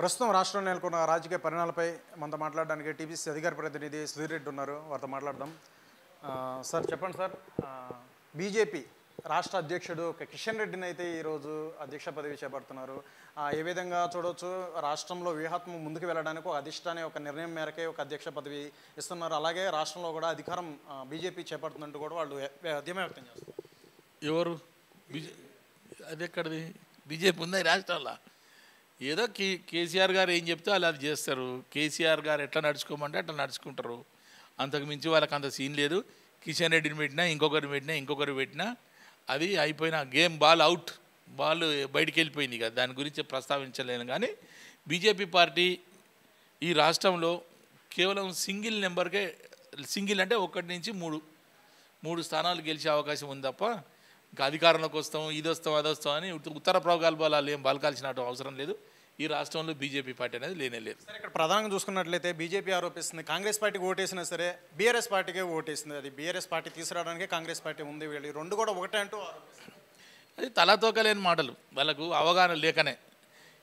ప్రస్తుతం రాష్ట్రంలో నెలకొన్న రాజకీయ పరిణామాలపై మనతో మాట్లాడడానికి టీపీసీ అధికార ప్రతినిధి సుధీర్ రెడ్డి ఉన్నారు వారితో మాట్లాడదాం సార్ చెప్పండి సార్ బీజేపీ రాష్ట్ర అధ్యక్షుడు కిషన్ రెడ్డిని అయితే ఈరోజు అధ్యక్ష పదవి చేపడుతున్నారు ఏ విధంగా చూడవచ్చు రాష్ట్రంలో వ్యూహాత్మకం ముందుకు వెళ్ళడానికి ఒక అధిష్టాన్ని ఒక నిర్ణయం మేరకే ఒక అధ్యక్ష పదవి ఇస్తున్నారు అలాగే రాష్ట్రంలో కూడా అధికారం బీజేపీ చేపడుతున్నట్టు కూడా వాళ్ళు ఉద్యమం వ్యక్తం చేస్తారు ఎవరు బీజే అది ఎక్కడిది బీజేపీ ఉందా రాష్ట్రాల్లో ఏదో కే కేసీఆర్ గారు ఏం చెప్తే వాళ్ళు అది చేస్తారు కేసీఆర్ గారు ఎట్లా నడుచుకోమంటే అట్లా నడుచుకుంటారు అంతకు మించి వాళ్ళకి అంత సీన్ లేదు కిషన్ రెడ్డిని పెట్టినా ఇంకొకరు పెట్టినా ఇంకొకరు పెట్టినా అది అయిపోయిన గేమ్ బాల్ అవుట్ బాల్ బయటికి వెళ్ళిపోయింది కదా దాని గురించి ప్రస్తావించలేను కానీ బీజేపీ పార్టీ ఈ రాష్ట్రంలో కేవలం సింగిల్ నెంబర్కే సింగిల్ అంటే ఒకటి నుంచి మూడు మూడు స్థానాలు గెలిచే అవకాశం ఉంది తప్ప ఇంకా అధికారంలోకి వస్తాం ఇది వస్తాం అది వస్తాం అని ఉత్తర బలాలు ఏం బలకాల్సిన అవసరం లేదు ఈ రాష్ట్రంలో బీజేపీ పార్టీ అనేది లేనే లేదు సరే ఇక్కడ ప్రధానంగా చూసుకున్నట్లయితే బీజేపీ ఆరోపిస్తుంది కాంగ్రెస్ పార్టీకి ఓటేసినా సరే బీఆర్ఎస్ పార్టీకే ఓటేసింది అది బీఆర్ఎస్ పార్టీ తీసుకురావడానికి కాంగ్రెస్ పార్టీ ఉంది వీళ్ళు రెండు కూడా ఒకటే అంటూ అది తలతోకలేని మాటలు వాళ్ళకు అవగాహన లేకనే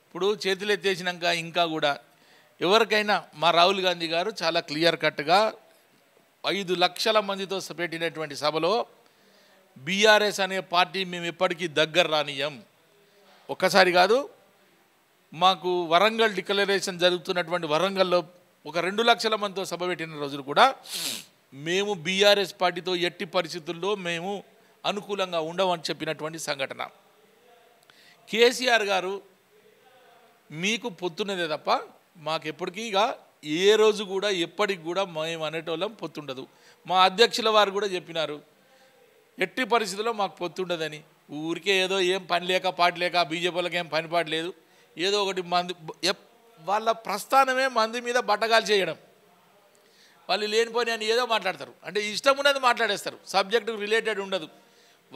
ఇప్పుడు చేతులు ఎత్తేసినాక ఇంకా కూడా ఎవరికైనా మా రాహుల్ గాంధీ గారు చాలా క్లియర్ కట్గా ఐదు లక్షల మందితో పెట్టినటువంటి సభలో బీఆర్ఎస్ అనే పార్టీ మేము ఎప్పటికీ దగ్గర రానియం ఒక్కసారి కాదు మాకు వరంగల్ డిక్లరేషన్ జరుగుతున్నటువంటి వరంగల్లో ఒక రెండు లక్షల మందితో సభ పెట్టిన రోజులు కూడా మేము బీఆర్ఎస్ పార్టీతో ఎట్టి పరిస్థితుల్లో మేము అనుకూలంగా ఉండమని చెప్పినటువంటి సంఘటన కేసీఆర్ గారు మీకు పొత్తున్నదే తప్ప మాకు ఎప్పటికీ ఏ రోజు కూడా ఎప్పటికి కూడా మేము అనేటోళ్ళం పొత్తుండదు మా అధ్యక్షుల వారు కూడా చెప్పినారు ఎట్టి పరిస్థితుల్లో మాకు పొత్తుండదని ఊరికే ఏదో ఏం పని లేక పాటు లేక బీజేపీలకు ఏం పని పాటు లేదు ఏదో ఒకటి మందు వాళ్ళ ప్రస్థానమే మంది మీద బట్టగాలు చేయడం వాళ్ళు లేనిపోయి అని ఏదో మాట్లాడతారు అంటే ఇష్టం ఉన్నది మాట్లాడేస్తారు సబ్జెక్టుకు రిలేటెడ్ ఉండదు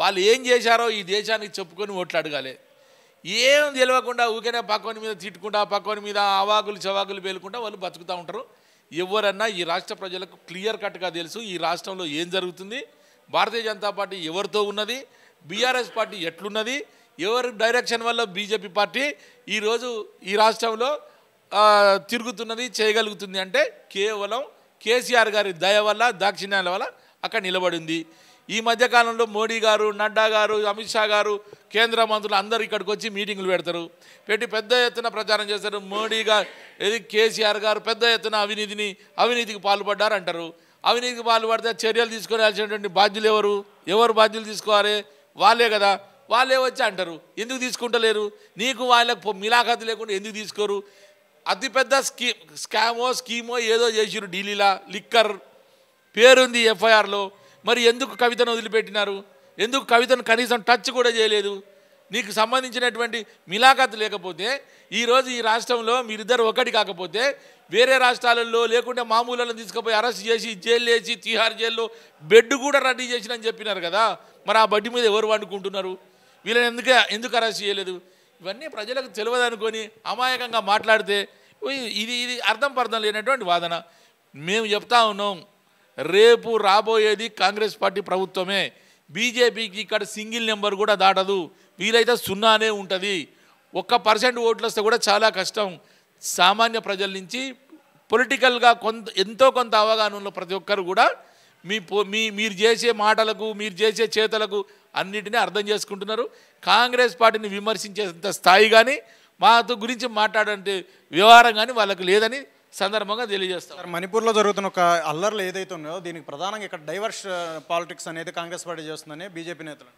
వాళ్ళు ఏం చేశారో ఈ దేశానికి చెప్పుకొని ఓట్లు అడగాలి ఏం తెలియకుండా ఊరికనే పక్కని మీద తిట్టుకుంటా పక్కని మీద అవాకులు చవాకులు పేలుకుంటా వాళ్ళు బతుకుతూ ఉంటారు ఎవరన్నా ఈ రాష్ట్ర ప్రజలకు క్లియర్ కట్గా తెలుసు ఈ రాష్ట్రంలో ఏం జరుగుతుంది భారతీయ జనతా పార్టీ ఎవరితో ఉన్నది బీఆర్ఎస్ పార్టీ ఎట్లున్నది ఎవరి డైరెక్షన్ వల్ల బీజేపీ పార్టీ ఈరోజు ఈ రాష్ట్రంలో తిరుగుతున్నది చేయగలుగుతుంది అంటే కేవలం కేసీఆర్ గారి దయ వల్ల దాక్షిణ్యాల వల్ల అక్కడ నిలబడింది ఈ మధ్యకాలంలో మోడీ గారు నడ్డా గారు అమిత్ షా గారు కేంద్ర మంత్రులు అందరు ఇక్కడికి వచ్చి మీటింగులు పెడతారు పెట్టి పెద్ద ఎత్తున ప్రచారం చేస్తారు మోడీ గారు ఏది కేసీఆర్ గారు పెద్ద ఎత్తున అవినీతిని అవినీతికి పాల్పడ్డారు అంటారు అవినీతికి పాల్పడితే చర్యలు తీసుకోవాల్సినటువంటి బాధ్యులు ఎవరు ఎవరు బాధ్యులు తీసుకోవాలి వాళ్ళే కదా వాళ్ళే వచ్చి అంటారు ఎందుకు తీసుకుంటలేరు నీకు వాళ్ళకు మిలాఖాతు లేకుండా ఎందుకు తీసుకోరు అతిపెద్ద స్కీ స్కామో స్కీమో ఏదో చేసిరు ఢిల్లీలా లిక్కర్ పేరుంది ఎఫ్ఐఆర్లో మరి ఎందుకు కవితను వదిలిపెట్టినారు ఎందుకు కవితను కనీసం టచ్ కూడా చేయలేదు నీకు సంబంధించినటువంటి మిలాఖత్ లేకపోతే ఈరోజు ఈ రాష్ట్రంలో మీరిద్దరు ఒకటి కాకపోతే వేరే రాష్ట్రాలలో లేకుంటే మామూలను తీసుకుపోయి అరెస్ట్ చేసి జైలు వేసి తీహార్ జైల్లో బెడ్ కూడా రెడీ చేసినని చెప్పినారు కదా మరి ఆ బడ్డి మీద ఎవరు వండుకుంటున్నారు వీళ్ళని ఎందుకు ఎందుకు అరెస్ట్ చేయలేదు ఇవన్నీ ప్రజలకు తెలియదనుకొని అమాయకంగా మాట్లాడితే ఇది ఇది అర్థం పర్థం లేనటువంటి వాదన మేము చెప్తా ఉన్నాం రేపు రాబోయేది కాంగ్రెస్ పార్టీ ప్రభుత్వమే బీజేపీకి ఇక్కడ సింగిల్ నెంబర్ కూడా దాటదు వీలైతే సున్నానే ఉంటుంది ఒక్క పర్సెంట్ ఓట్లు వస్తే కూడా చాలా కష్టం సామాన్య ప్రజల నుంచి పొలిటికల్గా కొంత ఎంతో కొంత అవగాహన ఉన్న ప్రతి ఒక్కరు కూడా మీ మీ మీరు చేసే మాటలకు మీరు చేసే చేతలకు అన్నిటినీ అర్థం చేసుకుంటున్నారు కాంగ్రెస్ పార్టీని విమర్శించేంత స్థాయి కానీ మాతో గురించి మాట్లాడంటే వ్యవహారం కానీ వాళ్ళకు లేదని సందర్భంగా తెలియజేస్తారు మణిపూర్లో జరుగుతున్న ఒక అల్లర్లు ఏదైతే ఉన్నాయో దీనికి ప్రధానంగా ఇక్కడ డైవర్స్ పాలిటిక్స్ అనేది కాంగ్రెస్ పార్టీ చేస్తుందని బీజేపీ నేతలు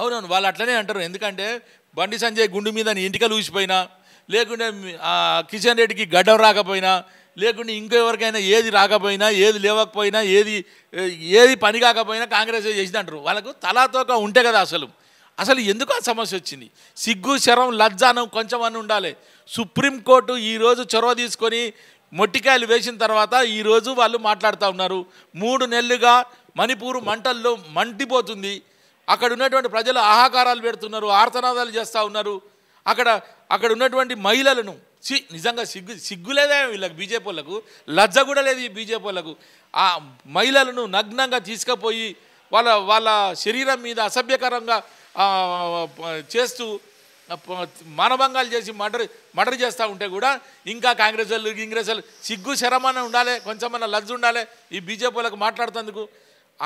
అవునవును వాళ్ళు అట్లనే అంటారు ఎందుకంటే బండి సంజయ్ గుండు మీద ఇంటికలు ఊసిపోయినా లేకుంటే కిషన్ రెడ్డికి గడ్డం రాకపోయినా లేకుంటే ఇంకెవరికైనా ఏది రాకపోయినా ఏది లేవకపోయినా ఏది ఏది పని కాకపోయినా కాంగ్రెస్ అంటారు వాళ్ళకు తలాతోక ఉంటే కదా అసలు అసలు ఎందుకు ఆ సమస్య వచ్చింది సిగ్గు శరం లజ్జానం కొంచెం అని ఉండాలి సుప్రీంకోర్టు ఈరోజు చొరవ తీసుకొని మొట్టికాయలు వేసిన తర్వాత ఈరోజు వాళ్ళు మాట్లాడుతూ ఉన్నారు మూడు నెలలుగా మణిపూర్ మంటల్లో మంటిపోతుంది అక్కడ ఉన్నటువంటి ప్రజలు ఆహాకారాలు పెడుతున్నారు ఆర్తనాదాలు చేస్తూ ఉన్నారు అక్కడ అక్కడ ఉన్నటువంటి మహిళలను సి నిజంగా సిగ్గు సిగ్గులేదే వీళ్ళకి బీజేపీ వాళ్ళకు లజ్జ కూడా లేదు ఈ బీజేపీ వాళ్ళకు ఆ మహిళలను నగ్నంగా తీసుకుపోయి వాళ్ళ వాళ్ళ శరీరం మీద అసభ్యకరంగా చేస్తూ మానభంగాలు చేసి మర్డర్ మర్డర్ చేస్తూ ఉంటే కూడా ఇంకా కాంగ్రెస్ వాళ్ళు ఇంగ్రెస్ వాళ్ళు సిగ్గు శరమన ఉండాలి కొంచెమన్నా లజ్జ ఉండాలి ఈ బీజేపీలకు మాట్లాడుతుందుకు మాట్లాడుతందుకు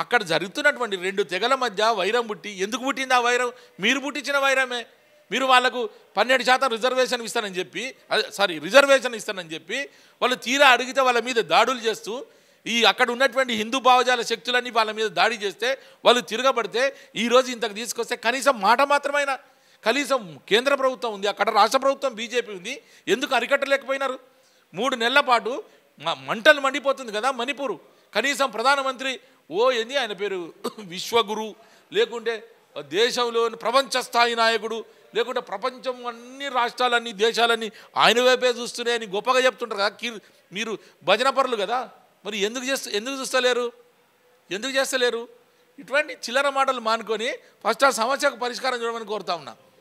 అక్కడ జరుగుతున్నటువంటి రెండు తెగల మధ్య వైరం పుట్టి ఎందుకు పుట్టింది ఆ వైరం మీరు పుట్టించిన వైరమే మీరు వాళ్ళకు పన్నెండు శాతం రిజర్వేషన్ ఇస్తానని చెప్పి సారీ రిజర్వేషన్ ఇస్తానని చెప్పి వాళ్ళు తీరా అడిగితే వాళ్ళ మీద దాడులు చేస్తూ ఈ అక్కడ ఉన్నటువంటి హిందూ భావజాల శక్తులన్నీ వాళ్ళ మీద దాడి చేస్తే వాళ్ళు తిరగబడితే ఈరోజు ఇంతకు తీసుకొస్తే కనీసం మాట మాత్రమైనా కనీసం కేంద్ర ప్రభుత్వం ఉంది అక్కడ రాష్ట్ర ప్రభుత్వం బీజేపీ ఉంది ఎందుకు అరికట్టలేకపోయినారు మూడు నెలల పాటు మంటలు మండిపోతుంది కదా మణిపూరు కనీసం ప్రధానమంత్రి ఓ ఎన్ని ఆయన పేరు విశ్వగురు లేకుంటే దేశంలోని ప్రపంచ స్థాయి నాయకుడు లేకుంటే ప్రపంచం అన్ని రాష్ట్రాలన్నీ దేశాలన్నీ ఆయన వైపే చూస్తున్నాయని గొప్పగా చెప్తుంటారు కదా మీరు భజన పరులు కదా మరి ఎందుకు చేస్తూ ఎందుకు చూస్తలేరు ఎందుకు చేస్తలేరు ఇటువంటి చిల్లర మాటలు మానుకొని ఫస్ట్ ఆ సమస్యకు పరిష్కారం చూడమని కోరుతా ఉన్నా